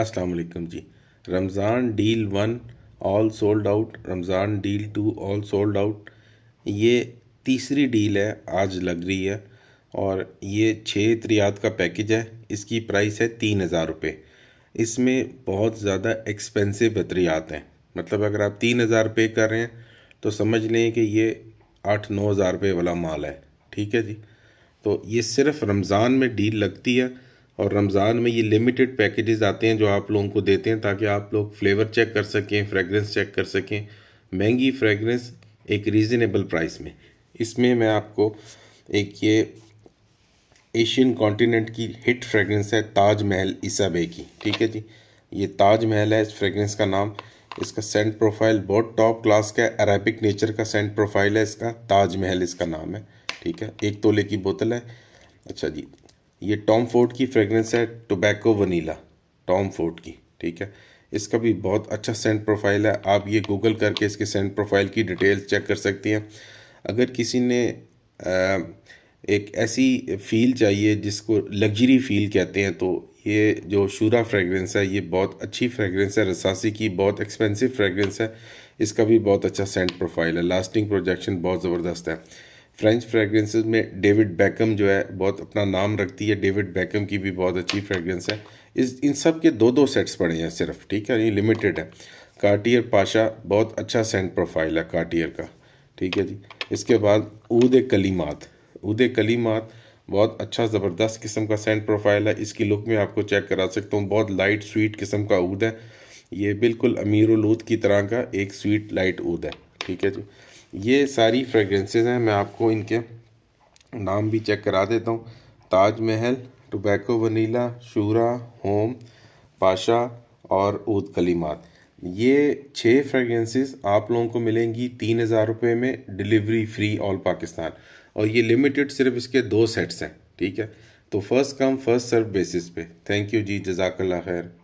असलकम जी Ramzan deal one all sold out Ramzan deal two all sold out ये तीसरी डील है आज लग रही है और ये छः त्रियात का पैकेज है इसकी प्राइस है तीन हज़ार रुपये इसमें बहुत ज़्यादा एक्सपेंसिव अद्रियात हैं मतलब अगर आप तीन हज़ार पे कर रहे हैं तो समझ लें कि ये आठ नौ हज़ार रुपये वाला माल है ठीक है जी तो ये सिर्फ रमज़ान में डील लगती है और रमज़ान में ये लिमिटेड पैकेजेस आते हैं जो आप लोगों को देते हैं ताकि आप लोग फ्लेवर चेक कर सकें फ्रेगरेंस चेक कर सकें महंगी फ्रेगरेंस एक रीज़नेबल प्राइस में इसमें मैं आपको एक ये एशियन कॉन्टीनेंट की हिट फ्रेगरेंस है ताज महल ईसा बे की ठीक है जी ये ताज महल है इस फ्रेगरेंस का नाम इसका सेंट प्रोफाइल बहुत टॉप क्लास का है अरेबिक नेचर का सेंट प्रोफाइल है इसका ताज महल इसका नाम है ठीक है एक तोले की बोतल है अच्छा जी ये टॉम फोर्ड की फ्रेगरेंस है टोबैको वनीला टॉम फोर्ड की ठीक है इसका भी बहुत अच्छा सेंट प्रोफाइल है आप ये गूगल करके इसके सेंट प्रोफाइल की डिटेल्स चेक कर सकती हैं अगर किसी ने एक ऐसी फील चाहिए जिसको लग्जरी फील कहते हैं तो ये जो शूरा फ्रेगरेंस है ये बहुत अच्छी फ्रेगरेंस है रसासी की बहुत एक्सपेंसिव फ्रेगरेंस है इसका भी बहुत अच्छा सेंट प्रोफाइल है लास्टिंग प्रोजेक्शन बहुत ज़बरदस्त है फ्रेंच फ्रेगरेंस में डेविड बैकम जो है बहुत अपना नाम रखती है डेविड बैकम की भी बहुत अच्छी फ्रेगरेंस है इस इन सब के दो दो सेट्स पड़े हैं सिर्फ ठीक है ये लिमिटेड है कार्टियर पाशा बहुत अच्छा सेंट प्रोफाइल है कार्टियर का ठीक है जी इसके बाद ऊद कलीमात ऊद कलीमात बहुत अच्छा ज़बरदस्त किस्म का सेंट प्रोफाइल है इसकी लुक में आपको चेक करा सकता हूँ बहुत लाइट स्वीट किस्म का ऊद है ये बिल्कुल अमीर उलूद की तरह का एक स्वीट लाइट ऊद है ठीक है जी ये सारी फ्रेगरेंसेज हैं मैं आपको इनके नाम भी चेक करा देता हूँ ताज महल टोबैको वनीला शूरा होम पाशा और ऊद कलीमात ये छः फ्रेगरेंसेस आप लोगों को मिलेंगी तीन हज़ार रुपये में डिलीवरी फ्री ऑल पाकिस्तान और ये लिमिटेड सिर्फ इसके दो सेट्स हैं ठीक है तो first come first serve basis पे थैंक यू जी जजाकल्ला खैर